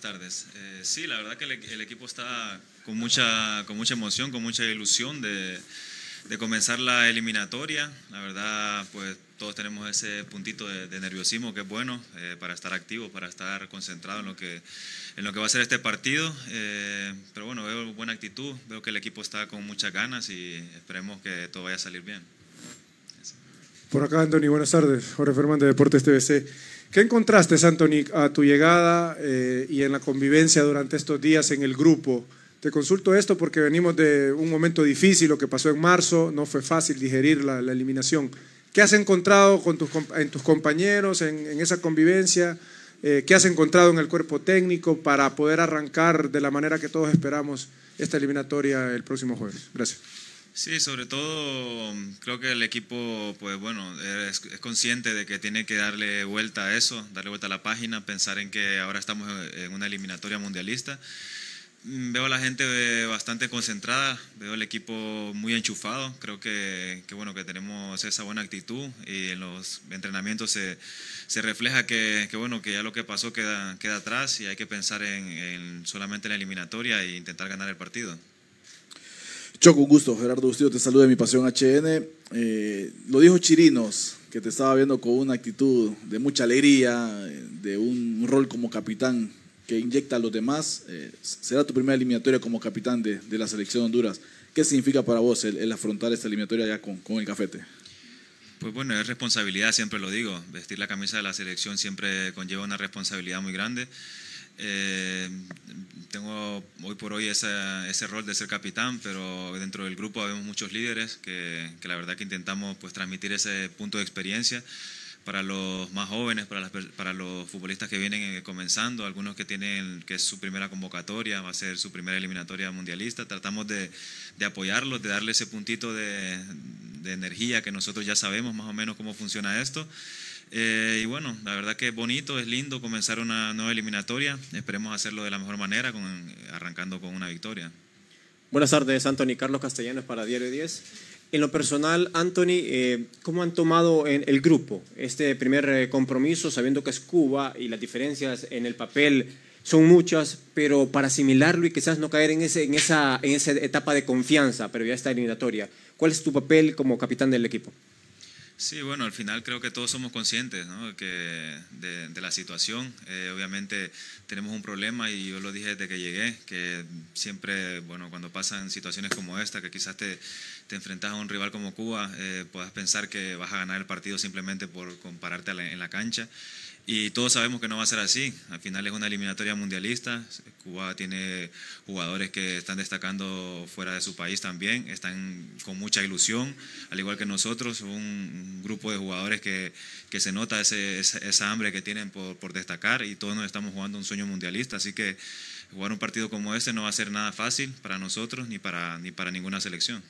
tardes. Eh, sí, la verdad que el, equipo está con mucha, con mucha emoción, con mucha ilusión de, comenzar la eliminatoria. La verdad, pues todos tenemos ese puntito de, nerviosismo que es bueno eh, para estar activo, para estar concentrado en lo que, en lo que va a ser este partido. Eh, pero bueno, veo buena actitud, veo que el equipo está con muchas ganas y esperemos que todo vaya a salir bien. Por acá, Anthony, buenas tardes. Jorge Fernández, Deportes TVC. ¿Qué encontraste, Anthony, a tu llegada eh, y en la convivencia durante estos días en el grupo? Te consulto esto porque venimos de un momento difícil, lo que pasó en marzo, no fue fácil digerir la, eliminación. ¿Qué has encontrado con tus, en tus compañeros, en, esa convivencia? Eh, ¿Qué has encontrado en el cuerpo técnico para poder arrancar de la manera que todos esperamos esta eliminatoria el próximo jueves? Gracias. Sí, sobre todo creo que el equipo, pues bueno, es, consciente de que tiene que darle vuelta a eso, darle vuelta a la página, pensar en que ahora estamos en una eliminatoria mundialista. Mm, veo a la gente bastante concentrada, veo al equipo muy enchufado, creo que, bueno, que tenemos esa buena actitud y en los entrenamientos se, se refleja que, bueno, que ya lo que pasó queda, queda atrás y hay que pensar en, en la eliminatoria e intentar ganar el partido. Choco, un gusto, Gerardo Bustillo, te saluda de mi pasión HN. Eh, lo dijo Chirinos, que te estaba viendo con una actitud de mucha alegría, eh, de un rol como capitán que inyecta a los demás. Eh, será tu primera eliminatoria como capitán de, la selección de Honduras. ¿Qué significa para vos el, el afrontar esta eliminatoria ya con, con, el cafete? Pues bueno, es responsabilidad, siempre lo digo. Vestir la camisa de la selección siempre conlleva una responsabilidad muy grande. Eh, tengo hoy por hoy ese rol de ser capitán, pero dentro del grupo vemos muchos líderes que, la verdad que intentamos pues, transmitir ese punto de experiencia para los más jóvenes, para, las, para los futbolistas que vienen eh, comenzando, algunos que tienen que es su primera convocatoria, va a ser su primera eliminatoria mundialista. Tratamos de, de apoyarlos, de darle ese puntito de, de energía que nosotros ya sabemos más o menos cómo funciona esto. Eh, y bueno, la verdad que es bonito, es lindo comenzar una nueva eliminatoria. Esperemos hacerlo de la mejor manera, arrancando con una victoria. Buenas tardes, Anthony. Carlos Castellanos para Diario 10. En lo personal, Anthony, eh, ¿cómo han tomado el grupo este primer eh, compromiso, sabiendo que es Cuba y las diferencias en el papel son muchas, pero para asimilarlo y quizás no caer en, esa, etapa de confianza pero ya esta eliminatoria, ¿cuál es tu papel como capitán del equipo? Sí, bueno, al final creo que todos somos conscientes de, la situación. Eh, obviamente tenemos un problema y yo lo dije desde que llegué, que siempre, bueno, cuando pasan situaciones como esta, que quizás te, te enfrentas a un rival como Cuba, eh, puedas pensar que vas a ganar el partido simplemente por compararte en la cancha. Y todos sabemos que no va a ser así. Al final es una eliminatoria mundialista. Cuba tiene jugadores que están destacando fuera de su país también. Están con mucha ilusión, al igual que nosotros. Un grupo de jugadores que, que se nota ese, esa, hambre que tienen por, por destacar y todos nos estamos jugando un sueño mundialista. Así que jugar un partido como este no va a ser nada fácil para nosotros ni para, ni para ninguna selección.